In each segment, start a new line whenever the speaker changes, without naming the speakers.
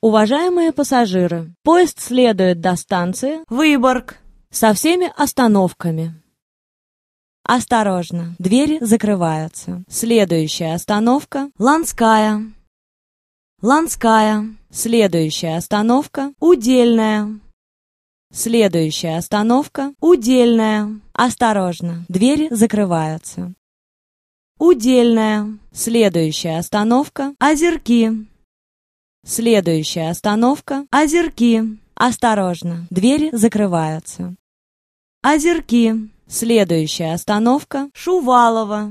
Уважаемые пассажиры, поезд следует до станции Выборг со всеми остановками. Осторожно, двери закрываются. Следующая остановка – Ланская. Ланская. Следующая остановка – Удельная. Следующая остановка – Удельная. Осторожно, двери закрываются. Удельная. Следующая остановка – Озерки. Следующая остановка – Озерки. Осторожно, двери закрываются. Озерки. Следующая остановка – Шувалова.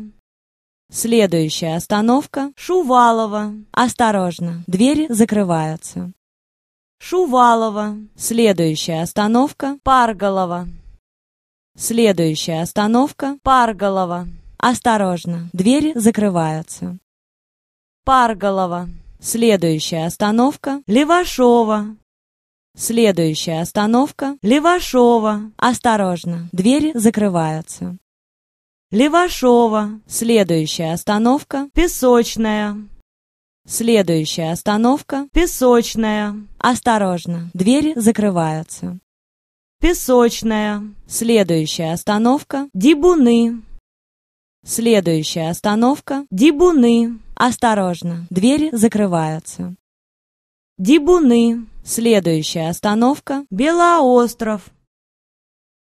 Следующая остановка – Шувалова. Осторожно, двери закрываются. Шувалова. Следующая остановка – Парголова. Следующая остановка – Парголова. Осторожно, двери закрываются. Парголова. Следующая остановка – Левашова. Следующая остановка – Левашова. Осторожно, двери закрываются. Левашова. Следующая остановка – Песочная. Следующая остановка – Песочная. Осторожно, двери закрываются. Песочная. Следующая остановка – Дибуны. Следующая остановка – Дибуны. Осторожно, двери закрываются. Дибуны. Следующая остановка – Белоостров.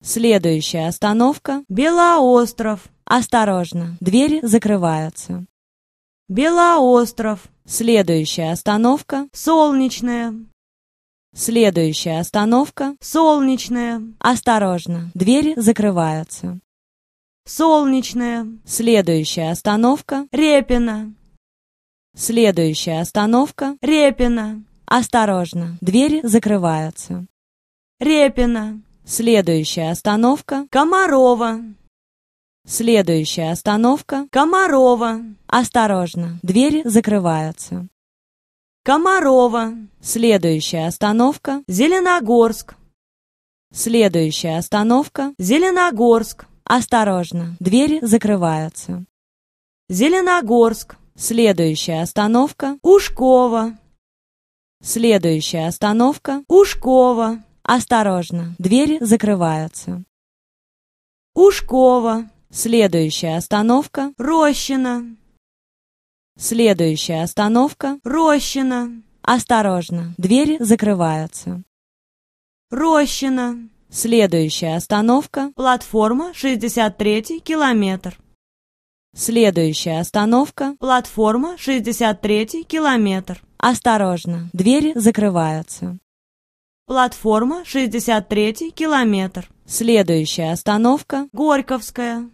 Следующая остановка – Белоостров. Осторожно, двери закрываются. Белоостров. Следующая остановка – Солнечная. Следующая остановка – Солнечная. Осторожно, двери закрываются. Солнечная. Следующая остановка — Репина. Следующая остановка — Репина. Осторожно, двери закрываются. Репина. Следующая остановка — Комарова. Следующая остановка — Комарова. Осторожно, двери закрываются. Комарова. Следующая остановка — Зеленогорск. Следующая остановка — Зеленогорск. Осторожно, двери закрываются. Зеленогорск. Следующая остановка Ушкова. Следующая остановка Ушкова. Осторожно, двери закрываются. Ушкова. Следующая остановка Рощина. Следующая остановка Рощина. Осторожно, двери закрываются. Рощина. Следующая остановка – платформа 63 километр. Следующая остановка – платформа 63 километр. Осторожно, двери закрываются. Платформа 63 километр. Следующая остановка – Горьковская.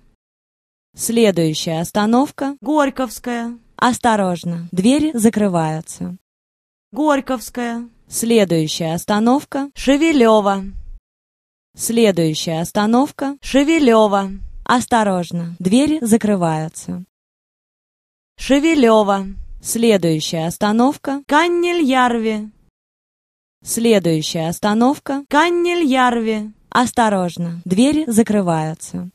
Следующая остановка – Горьковская. Осторожно, двери закрываются. Горьковская. Следующая остановка – Шевелева. Следующая остановка — Шевелева. Осторожно, двери закрываются. Шевелева. Следующая остановка Каннельярви. Следующая остановка Каннельярви. Осторожно, двери закрываются.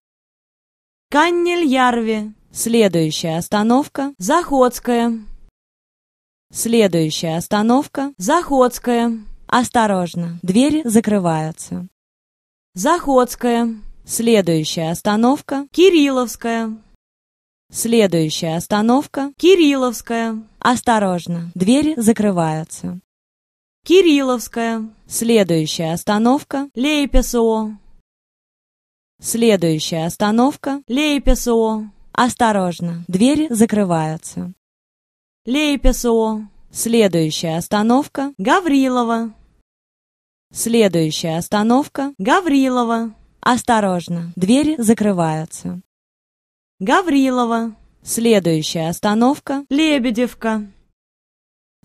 Каннельярви. Следующая остановка — Заходская. Следующая остановка — Заходская. Осторожно, двери закрываются. Заходская. Следующая остановка – Кирилловская. Следующая остановка – Кирилловская. Осторожно, двери закрываются. Кирилловская. Следующая остановка – Лейпесо. Следующая остановка – Лейпесо. Осторожно, двери закрываются. Лейпесо. Следующая остановка – Гаврилова. Следующая остановка — Гаврилова. Осторожно, двери закрываются. Гаврилова. Следующая остановка — Лебедевка.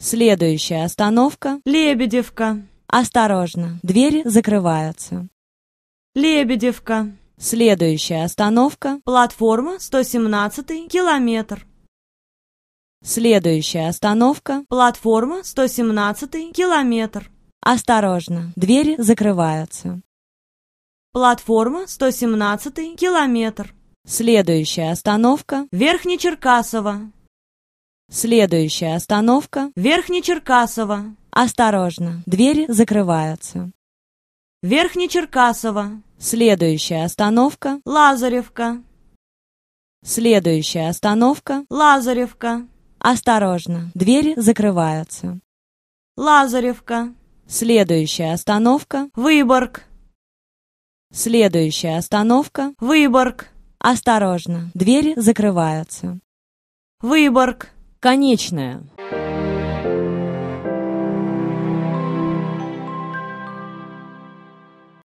Следующая остановка — Лебедевка. Осторожно, двери закрываются. Лебедевка. Следующая остановка — платформа 117 километр. Следующая остановка — платформа 117 километр. Осторожно, двери закрываются. Платформа 117 километр. Следующая остановка – Верхнечеркасово. Следующая остановка – Верхнечеркасово. Осторожно, двери закрываются. Верхнечеркасово. Следующая остановка – Лазаревка. Следующая остановка – Лазаревка. Осторожно, двери закрываются. Лазаревка. Следующая остановка — Выборг. Следующая остановка — Выборг. Осторожно, двери закрываются. Выборг. Конечная.